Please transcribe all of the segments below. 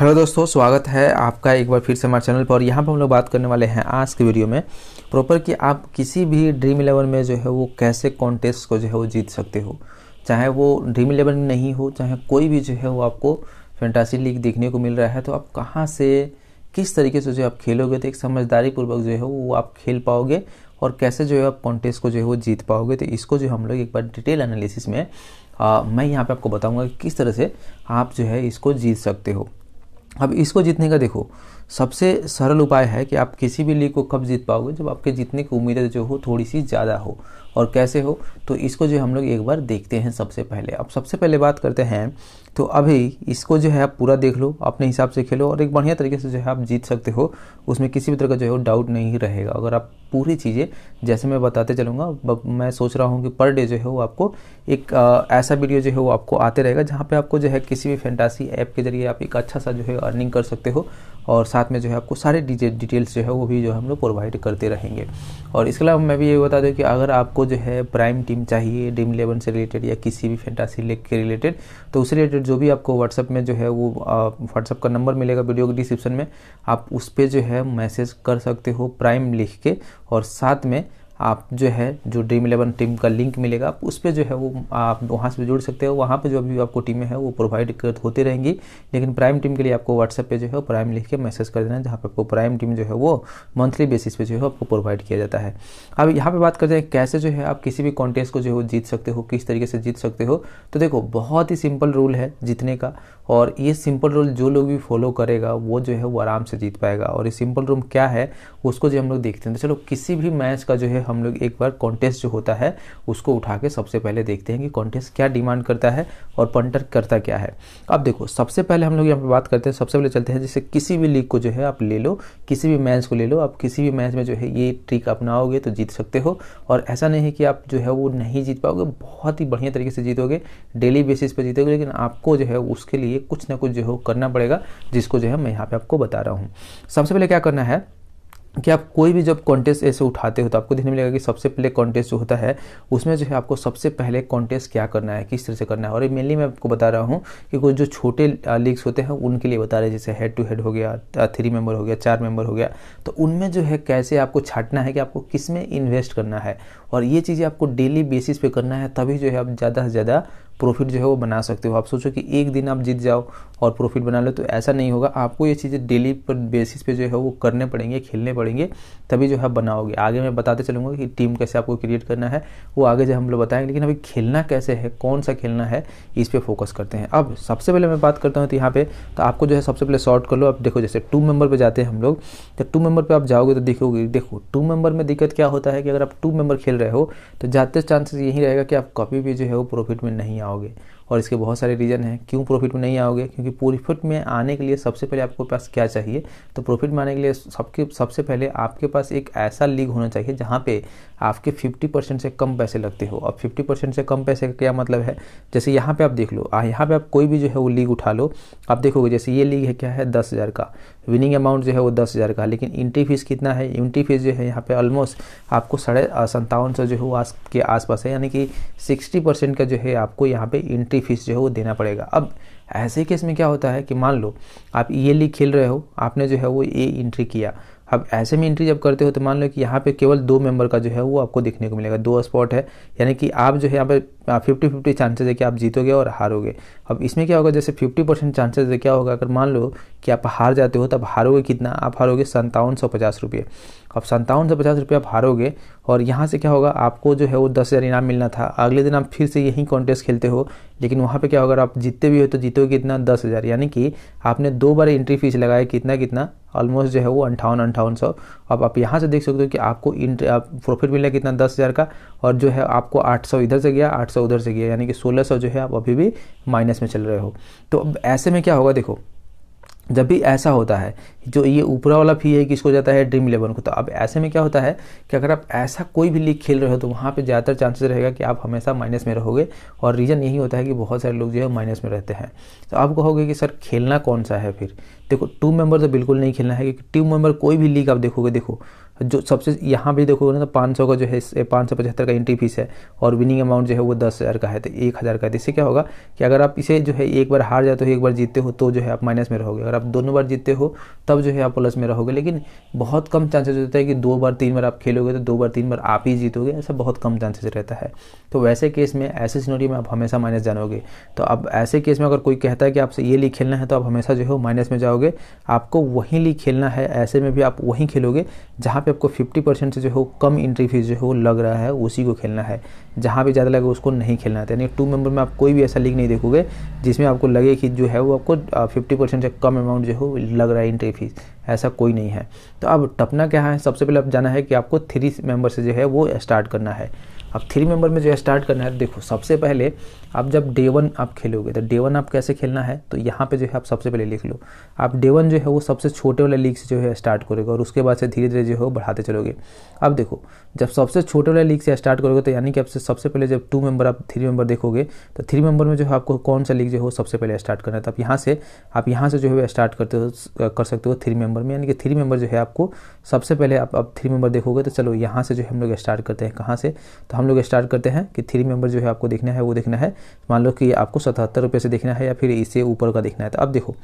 hello दोस्तों स्वागत है आपका एक बार फिर से हमारे चैनल पर और यहाँ पर हम लोग बात करने वाले हैं आज के वीडियो में प्रॉपर कि आप किसी भी ड्रीम इलेवन में जो है वो कैसे कॉन्टेस्ट को जो है वो जीत सकते हो चाहे वो ड्रीम इलेवन नहीं हो चाहे कोई भी जो है वो आपको फैंटासी लीग देखने को मिल रहा है तो आप कहाँ से किस तरीके से जो आप खेलोगे तो एक समझदारी पूर्वक जो है वो आप खेल पाओगे और कैसे जो है आप कॉन्टेस्ट को जो है वो जीत पाओगे तो इसको जो हम लोग एक बार डिटेल एनालिसिस में आ, मैं यहाँ पे आपको बताऊँगा कि किस तरह से आप जो है इसको जीत सकते हो अब इसको जीतने का देखो सबसे सरल उपाय है कि आप किसी भी लीग को कब जीत पाओगे जब आपके जीतने की उम्मीदें जो हो थोड़ी सी ज़्यादा हो और कैसे हो तो इसको जो हम लोग एक बार देखते हैं सबसे पहले अब सबसे पहले बात करते हैं तो अभी इसको जो है आप पूरा देख लो अपने हिसाब से खेलो और एक बढ़िया तरीके से जो है आप जीत सकते हो उसमें किसी भी तरह का जो है डाउट नहीं रहेगा अगर आप पूरी चीज़ें जैसे मैं बताते चलूँगा मैं सोच रहा हूँ कि पर डे जो है वो आपको एक आ, ऐसा वीडियो जो है वो आपको आते रहेगा जहाँ पे आपको जो है किसी भी फैंटासी ऐप के जरिए आप एक अच्छा सा जो है अर्निंग कर सकते हो और साथ में जो है आपको सारे डिटेल्स जो है वो भी जो हम लोग प्रोवाइड करते रहेंगे और इसके अलावा मैं भी ये बता दूँ कि अगर आपको जो है प्राइम टीम चाहिए ड्रीम इलेवन से रिलेटेड या किसी भी फैंटासी लेक के रिलेटेड तो उससे रिलेटेड जो भी आपको व्हाट्सअप में जो है वो व्हाट्सअप का नंबर मिलेगा वीडियो के डिस्क्रिप्शन में आप उस पर जो है मैसेज कर सकते हो प्राइम लिख के और साथ में आप जो है जो ड्रीम इलेवन टीम का लिंक मिलेगा आप उस पर जो है वो आप वहाँ से जुड़ सकते हो वहाँ पे जो अभी आपको टीमें हैं वो प्रोवाइड होते रहेंगी लेकिन प्राइम टीम के लिए आपको व्हाट्सएप पे जो है प्राइम लिख के मैसेज कर देना है जहाँ पर आपको प्राइम टीम जो है वो मंथली बेसिस पे जो है आपको प्रोवाइड किया जाता है अब यहाँ पर बात करते हैं कैसे जो है आप किसी भी कॉन्टेस्ट को जो है जीत सकते हो किस तरीके से जीत सकते हो तो देखो बहुत ही सिंपल रूल है जीतने का और ये सिंपल रूल जो लोग भी फॉलो करेगा वो जो है वो आराम से जीत पाएगा और ये सिंपल रूल क्या है उसको जो हम लोग देखते हैं तो चलो किसी भी मैच का जो है हम लोग एक बार कॉन्टेस्ट जो होता है उसको उठा के सबसे पहले देखते हैं कि कॉन्टेस्ट क्या डिमांड करता है और पंटर करता क्या है अब देखो सबसे पहले हम लोग यहाँ पर बात करते हैं सबसे पहले चलते हैं जैसे किसी भी लीग को जो है आप ले लो किसी भी मैच को ले लो आप किसी भी मैच में जो है ये ट्रिक अपनाओगे तो जीत सकते हो और ऐसा नहीं है कि आप जो है वो नहीं जीत पाओगे बहुत ही बढ़िया तरीके से जीतोगे डेली बेसिस पर जीतोगे लेकिन आपको जो है उसके लिए कुछ ना कुछ जो है करना पड़ेगा जिसको जो है मैं यहाँ पे आपको बता रहा हूँ सबसे पहले क्या करना है कि आप कोई भी जब कॉन्टेस्ट ऐसे उठाते हो तो आपको देखने मिलेगा कि सबसे पहले कॉन्टेस्ट जो होता है उसमें जो है आपको सबसे पहले कॉन्टेस्ट क्या करना है किस तरह से करना है और मेनली मैं आपको बता रहा हूँ कि कुछ जो छोटे लीग्स होते हैं उनके लिए बता रहे जैसे हेड टू हेड हो गया थ्री मेंबर हो गया चार मेंबर हो गया तो उनमें जो है कैसे आपको छाटना है कि आपको किस में इन्वेस्ट करना है और ये चीज़ें आपको डेली बेसिस पे करना है तभी जो है आप ज़्यादा से ज़्यादा प्रॉफिट जो है वो बना सकते हो आप सोचो कि एक दिन आप जीत जाओ और प्रॉफिट बना लो तो ऐसा नहीं होगा आपको ये चीज़ें डेली पर बेसिस पे जो है वो करने पड़ेंगे खेलने पड़ेंगे तभी जो है बनाओगे आगे मैं बताते चलूँगा कि टीम कैसे आपको क्रिएट करना है वो आगे जो हम लोग बताएंगे लेकिन अभी खेलना कैसे है कौन सा खेलना है इस पर फोकस करते हैं अब सबसे पहले मैं बात करता हूँ तो यहाँ पर तो आपको जो है सबसे पहले शॉर्ट कर लो आप देखो जैसे टू मेम्बर पर जाते हैं हम लोग तो टू मेम्बर पर आप जाओगे तो देखोगे देखो टू मेम्बर में दिक्कत क्या होता है कि अगर आप टू मेम्बर खेल रहे हो तो ज़्यादातर चांसेस यही रहेगा कि आप कभी भी जो है वो प्रॉफिट में नहीं आओगे और इसके बहुत सारे रीज़न हैं क्यों प्रॉफिट में नहीं आओगे क्योंकि प्रॉफिट में आने के लिए सबसे पहले आपको पास क्या चाहिए तो प्रॉफिट में आने के लिए सबके सबसे पहले आपके पास एक ऐसा लीग होना चाहिए जहाँ पे आपके 50 परसेंट से कम पैसे लगते हो अब 50 परसेंट से कम पैसे का क्या मतलब है जैसे यहाँ पर आप देख लो यहाँ पर आप कोई भी जो है वो लीग उठा लो आप देखोगे जैसे ये लीग है क्या है दस का विनिंग अमाउंट जो है वो दस हज़ार का लेकिन इंट्री फीस कितना है इंट्री फीस जो है यहाँ पे ऑलमोस्ट आपको साढ़े संतावन सौ जो है वो आस के आसपास है यानी कि सिक्सटी परसेंट का जो है आपको यहाँ पे इंट्री फीस जो है वो देना पड़ेगा अब ऐसे केस में क्या होता है कि मान लो आप ये e लीग e खेल रहे हो आपने जो है वो ये इंट्री किया अब ऐसे में एंट्री जब करते हो तो मान लो कि यहाँ पे केवल दो मेंबर का जो है वो आपको देखने को मिलेगा दो स्पॉट है यानी कि आप जो है यहाँ पे फिफ्टी फिफ्टी चांसेस है कि आप जीतोगे और हारोगे अब इसमें क्या होगा जैसे फिफ्टी परसेंट चांसेज है क्या होगा अगर मान लो कि आप हार जाते हो तो आप हारोगे कितना आप हारोगे संतावन सौ पचास रुपये अब संतावन सौ पचास रुपये आप हारोगे और यहाँ से क्या होगा आपको जो है वो दस हज़ार इनाम मिलना था अगले दिन आप फिर से यही कॉन्टेस्ट खेलते हो लेकिन वहाँ पे क्या होगा आप जीतते भी हो तो जीतोगे कितना दस हज़ार यानी कि आपने दो बार एंट्री फीस लगाया कितना कितना ऑलमोस्ट जो है वो अंठावन अंठावन सौ अब आप यहाँ से देख सकते हो कि आपको इंट आप प्रॉफिट मिला कितना दस हज़ार का और जो है आपको आठ सौ इधर से गया आठ सौ उधर से गया यानी कि सोलह सौ जो है आप अभी भी माइनस में चल रहे हो तो अब ऐसे में क्या होगा देखो जब भी ऐसा होता है जो ये ऊपरा वाला फी है कि इसको जाता है ड्रीम इलेवन को तो अब ऐसे में क्या होता है कि अगर आप ऐसा कोई भी लीग खेल रहे हो तो वहाँ पे ज़्यादातर चांसेस रहेगा कि आप हमेशा माइनस में रहोगे और रीज़न यही होता है कि बहुत सारे लोग जो है माइनस में रहते हैं तो आप कहोगे कि सर खेलना कौन सा है फिर देखो टू मेंबर तो बिल्कुल नहीं खेलना है क्योंकि टू मेंबर कोई भी लीग आप देखोगे देखो जो सबसे यहाँ भी देखो ना तो पाँच सौ का जो है पाँच सौ पचहत्तर का एंट्री फीस है और विनिंग अमाउंट जो है वो दस हज़ार का है तो एक हज़ार का है तो इससे क्या होगा कि अगर आप इसे जो है एक बार हार जाते हो एक बार जीतते हो तो जो है आप माइनस में रहोगे अगर आप दोनों बार जीतते हो तब जो है आप प्लस में रहोगे लेकिन बहुत कम चांसेस होता है कि दो बार तीन बार आप खेलोगे तो दो बार तीन बार आप ही जीतोगे ऐसा बहुत कम चांसेस रहता है तो वैसे केस में ऐसे सीनोरी में आप हमेशा माइनस जानोगे तो अब ऐसे केस में अगर कोई कहता है कि आपसे ये लीग खेलना है तो आप हमेशा जो है माइनस में जाओगे आपको वहीं लीग खेलना है ऐसे में भी आप वहीं खेलोगे जहाँ पे आपको 50 परसेंट से जो हो कम इंट्री फीस जो हो लग रहा है उसी को खेलना है जहाँ भी ज़्यादा लगे उसको नहीं खेलना है यानी टू मेंबर में आप कोई भी ऐसा लीग नहीं देखोगे जिसमें आपको लगे कि जो है वो आपको फिफ्टी परसेंट से कम अमाउंट जो हो लग रहा है इंट्री फीस ऐसा कोई नहीं है तो अब टपना क्या है सबसे पहले अब जाना है कि आपको थ्री मेम्बर से जो है वो स्टार्ट करना है अब थ्री मेंबर में जो है स्टार्ट करना है देखो सबसे पहले आप जब डे वन आप खेलोगे तो डे वन आप कैसे खेलना है तो यहाँ पे जो है आप सबसे पहले लिख लो आप डे वन जो है वो सबसे छोटे वाले लीग से जो है स्टार्ट करोगे और उसके बाद से धीरे धीरे जो है बढ़ाते चलोगे अब देखो जब सबसे छोटे वाले लीग से स्टार्ट करोगे तो यानी कि आपसे सबसे पहले जब टू मेंबर आप थ्री मेंबर देखोगे तो थ्री मेंबर में जो है आपको कौन सा लीग जो है सबसे पहले स्टार्ट करना है तो आप यहाँ से आप यहाँ से जो है स्टार्ट करते हो कर सकते हो थ्री मेंबर में यानी कि थ्री मेंबर जो है आपको सबसे पहले आप अब थ्री मेंबर देखोगे तो चलो यहाँ से जो है हम लोग स्टार्ट करते हैं कहाँ से तो हम लोग स्टार्ट करते हैं कि थ्री मेंबर जो है आपको देखना है वो देखना है मान लो कि आपको सतहत्तर रुपये से देखना है या फिर इससे ऊपर का देखना है तो अब देखो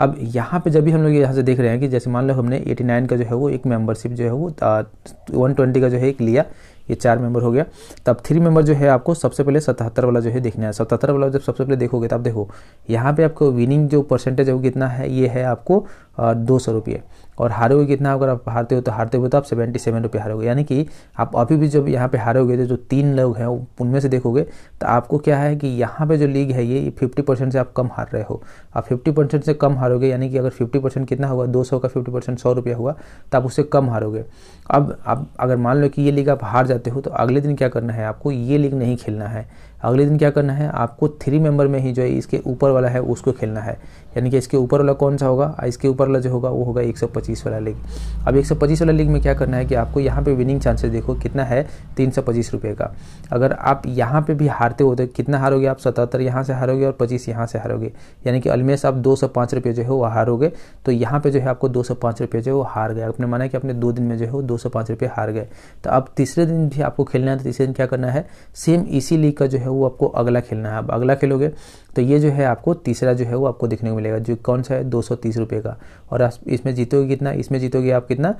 अब यहाँ पे जब भी हम लोग यहाँ से देख रहे हैं कि जैसे मान लो हमने 89 का जो है वो एक मेंबरशिप जो है वो वन ट्वेंटी का जो है एक लिया ये चार मेंबर हो गया तब थ्री मेंबर जो है आपको सबसे पहले सतहत्तर वाला जो है देखना है सतहत्तर वाला जब सबसे पहले देखोगे तब देखो यहाँ पे आपको विनिंग जो परसेंटेज है वो कितना है ये है आपको दो सौ रुपये और हारोगे कितना अगर आप हारते हो तो हारते हुए तो आप सेवेंटी सेवन रुपये हारोगे यानी कि आप अभी भी जब यहाँ पे हारोगे तो जो तीन लोग हैं उनमें से देखोगे तो आपको क्या है कि यहाँ पे जो लीग है ये फिफ्टी परसेंट से आप कम हार रहे हो आप फिफ्टी परसेंट से कम हारोगे यानी कि अगर फिफ्टी परसेंट कितना होगा दो सौ का फिफ्टी परसेंट सौ रुपया हुआ तो आप उससे कम हारोगे अब आप अगर मान लो कि ये लीग आप हार जाते हो तो अगले दिन क्या करना है आपको ये लीग नहीं खेलना है अगले दिन क्या करना है आपको थ्री मेंबर में ही जो है इसके ऊपर वाला है उसको खेलना है यानी कि इसके ऊपर वाला कौन सा होगा इसके ऊपर वाला जो होगा वो होगा 125 वाला लीग अब 125 वाला लीग में क्या करना है कि आपको यहाँ पे विनिंग चांसेस देखो कितना है तीन सौ पच्चीस रुपये का अगर आप यहाँ पे भी हारते हो तो कितना हारोगे आप सतहत्तर यहाँ से हारोगे और पच्चीस यहाँ से हारोगे यानी कि अलमेस आप दो सौ पाँच रुपये जो है वो हारोगे तो यहाँ पर जो है आपको दो सौ पाँच रुपये जो है वो हार गए आपने माना कि अपने दो दिन में जो है वो दो सौ पाँच रुपये हार गए तो अब तीसरे दिन भी आपको खेलना है तो तीसरे दिन क्या करना है सेम इसी लीग का जो है वो आपको अगला खेलना है आप अगला खेलोगे तो ये जो है आपको तीसरा जो है वो आपको देखने को मिलेगा जो कौन सा है दो सौ तीस रुपये का और इसमें जीतोगे कितना इसमें जीतोगे आप कितना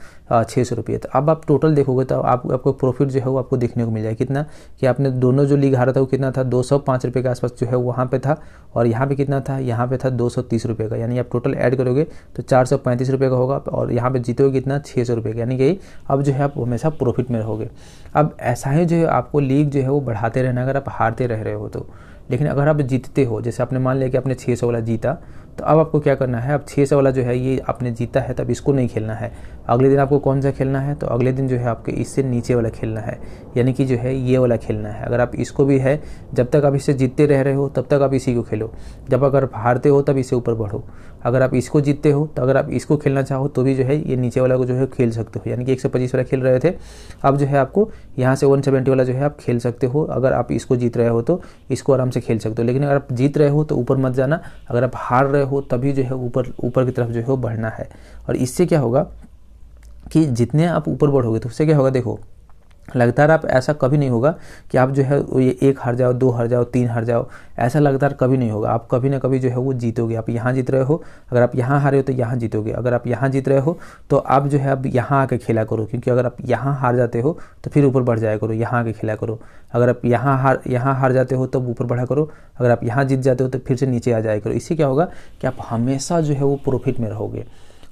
छः सौ रुपये तो अब आप टोटल देखोगे तो आप आपको प्रॉफिट जो है वो आपको देखने को मिल जाएगा कितना कि आपने दोनों जो लीग हारा था वो कितना था दो सौ पाँच रुपये के आसपास जो है वहाँ पर था और यहाँ पर कितना था यहाँ पर था दो सौ तीस रुपये का यानी आप टोटल ऐड करोगे तो चार सौ पैंतीस रुपये का होगा और यहाँ पर जीतोगे कितना छः सौ रुपये का यानी कि अब जो है आप हमेशा प्रॉफिट में रहोगे अब ऐसा ही जो है आपको लीग जो है वो बढ़ाते रहना अगर आप हारते रह रहे हो तो लेकिन अगर आप जीतते हो जैसे आपने मान लिया कि आपने छः सौ वाला जीता तो अब आपको क्या करना है अब छः सौ वाला जो है ये आपने जीता है तब इसको नहीं खेलना है अगले दिन आपको कौन सा खेलना है तो अगले दिन जो है आपको इससे नीचे वाला खेलना है यानी कि जो है ये वाला खेलना है अगर आप इसको भी है जब तक आप इससे जीतते रह रहे हो तब तक आप इसी को खेलो जब अगर हारते हो तब इससे ऊपर बढ़ो अगर आप इसको जीतते हो तो अगर आप इसको खेलना चाहो तो भी जो है ये नीचे वाला को जो है खेल सकते हो यानी कि एक वाला खेल रहे थे अब जो है आपको यहाँ से वन वाला जो है आप खेल सकते हो अगर आप इसको जीत रहे हो तो इसको आराम से खेल सकते हो लेकिन अगर आप जीत रहे हो तो ऊपर मत जाना अगर आप हार रहे हो तभी जो है ऊपर ऊपर की तरफ जो है बढ़ना है और इससे क्या होगा कि जितने आप ऊपर बढ़ोगे तो उससे क्या होगा देखो लगातार आप ऐसा कभी नहीं होगा कि आप जो है ये एक हार जाओ दो हार जाओ तीन हार जाओ ऐसा लगातार कभी नहीं होगा आप कभी ना कभी जो है वो जीतोगे आप यहाँ जीत रहे हो अगर आप यहाँ हारे हो तो यहाँ जीतोगे अगर आप यहाँ जीत रहे हो तो आप जो है अब यहाँ आके खेला करो क्योंकि अगर आप यहाँ हार जाते हो तो फिर ऊपर बढ़ जाया करो यहाँ आके खेला करो अगर आप यहाँ हार यहाँ हार जाते हो तब तो ऊपर बढ़ा करो अगर आप यहाँ जीत जाते हो तो फिर से नीचे आ जाया करो इससे क्या होगा कि आप हमेशा जो है वो प्रॉफिट में रहोगे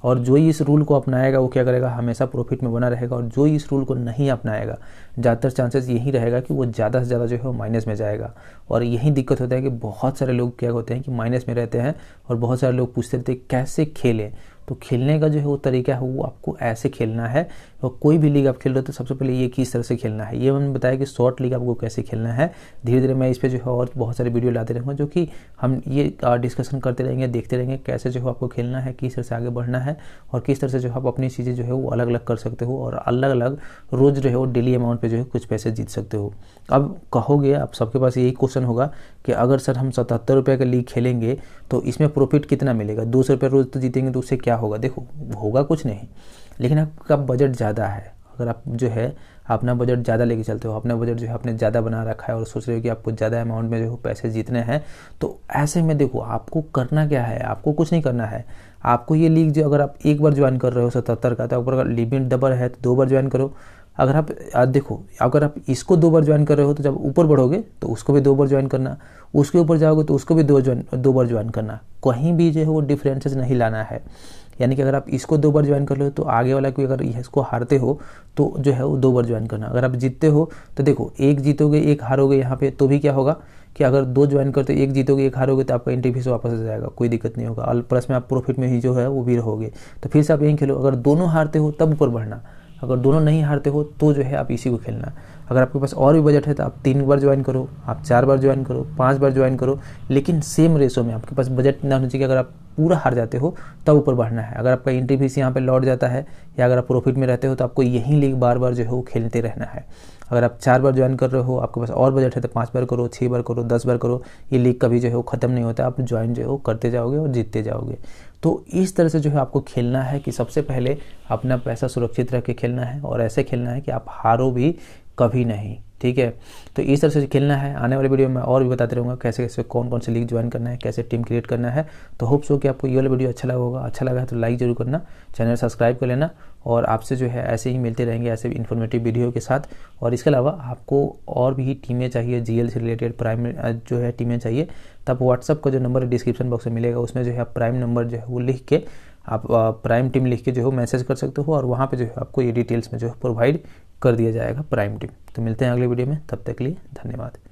और जो ही इस रूल को अपनाएगा वो क्या करेगा हमेशा प्रॉफिट में बना रहेगा और जो ही इस रूल को नहीं अपनाएगा ज़्यादातर चांसेस यही रहेगा कि वो ज़्यादा से ज़्यादा जो है वो माइनस में जाएगा और यही दिक्कत होता है कि बहुत सारे लोग क्या होते हैं कि माइनस में रहते हैं और बहुत सारे लोग पूछते रहते हैं कैसे खेलें तो खेलने का जो है वो तरीका है वो आपको ऐसे खेलना है और तो कोई भी लीग आप खेल रहे हो तो सबसे पहले ये किस तरह से खेलना है ये मैंने बताया कि शॉर्ट लीग आपको कैसे खेलना है धीरे धीरे मैं इस पर जो है और बहुत सारे वीडियो लाते रहूँगा जो कि हम ये डिस्कशन करते रहेंगे देखते रहेंगे कैसे जो है आपको खेलना है किस तरह से आगे बढ़ना है और किस तरह से जो है आप अपनी चीज़ें जो है वो अलग अलग कर सकते हो और अलग अलग रोज़ जो है वो डेली अमाउंट पर जो है कुछ पैसे जीत सकते हो अब कहोगे आप सबके पास यही क्वेश्चन होगा कि अगर सर हम सतहत्तर रुपये का लीग खेलेंगे तो इसमें प्रॉफिट कितना मिलेगा दो सौ रुपये रोज़ तो जीतेंगे तो उससे क्या होगा देखो होगा कुछ नहीं लेकिन आपका बजट ज़्यादा है अगर आप जो है अपना बजट ज़्यादा लेके चलते हो अपना बजट जो है आपने ज़्यादा बना रखा है और सोच रहे हो कि आपको ज़्यादा अमाउंट में जो पैसे जीतने हैं तो ऐसे में देखो आपको करना क्या है आपको कुछ नहीं करना है आपको ये लीग जो अगर आप एक बार ज्वाइन कर रहे हो सतहत्तर का तो अगर लिमिट डबल है तो दो बार ज्वाइन करो अगर आप देखो अगर आप इसको दो बार ज्वाइन कर रहे हो तो जब ऊपर बढ़ोगे तो उसको भी दो बार ज्वाइन करना उसके ऊपर जाओगे तो उसको भी दो ज्वाइन दो बार ज्वाइन करना कहीं भी जो है वो डिफरेंसेस नहीं लाना है यानी कि अगर आप इसको दो बार ज्वाइन कर लो तो आगे वाला कोई अगर इसको हारते हो तो जो है वो दो बार ज्वाइन करना अगर आप जीतते हो तो देखो एक जीतोगे एक हारोगे यहाँ पे तो भी क्या होगा कि अगर दो ज्वाइन करते एक जीतोगे एक हारोगे तो आपका एंट्री फीस वापस आ जाएगा कोई दिक्कत नहीं होगा और प्लस में आप प्रॉफिट में ही जो है वो भी रहोगे तो फिर से आप यहीं खेलो अगर दोनों हारते हो तब ऊपर बढ़ना अगर दोनों नहीं हारते हो तो जो है आप इसी को खेलना अगर आपके पास और भी बजट है तो आप तीन बार ज्वाइन करो आप चार बार ज्वाइन करो पाँच बार ज्वाइन करो लेकिन सेम रेसो में आपके पास बजट ना होना चाहिए अगर आप पूरा हार जाते हो तब ऊपर बढ़ना है अगर आपका एंट्री फीस यहाँ पर लौट जाता है या अगर आप प्रॉफिट में रहते हो तो आपको यही लीग बार बार जो है वो खेलते रहना है अगर आप चार बार ज्वाइन कर रहे हो आपके पास और बजट है तो पाँच बार करो छः बार करो दस बार करो ये लीग कभी जो है वो ख़त्म नहीं होता आप ज्वाइन जो है वो करते जाओगे और जीतते जाओगे तो इस तरह से जो है आपको खेलना है कि सबसे पहले अपना पैसा सुरक्षित रख के खेलना है और ऐसे खेलना है कि आप हारो भी कभी नहीं ठीक है तो इस तरह से खेलना है आने वाले वीडियो में और भी बताते रहूँगा कैसे कैसे कौन कौन से लीग ज्वाइन करना है कैसे टीम क्रिएट करना है तो होप्स हो कि आपको ये वाला वीडियो अच्छा लगा होगा अच्छा लगा है तो लाइक जरूर करना चैनल सब्सक्राइब कर लेना और आपसे जो है ऐसे ही मिलते रहेंगे ऐसे इन्फॉर्मेटिव वीडियो के साथ और इसके अलावा आपको और भी टीमें चाहिए जी से रिलेटेड प्राइम जो है टीमें चाहिए तब व्हाट्सअप का जो नंबर डिस्क्रिप्शन बॉक्स में मिलेगा उसमें जो है आप प्राइम नंबर जो है वो लिख के आप प्राइम टीम लिख के जो है मैसेज कर सकते हो और वहाँ पे जो है आपको ये डिटेल्स में जो है प्रोवाइड कर दिया जाएगा प्राइम टीम तो मिलते हैं अगले वीडियो में तब तक के लिए धन्यवाद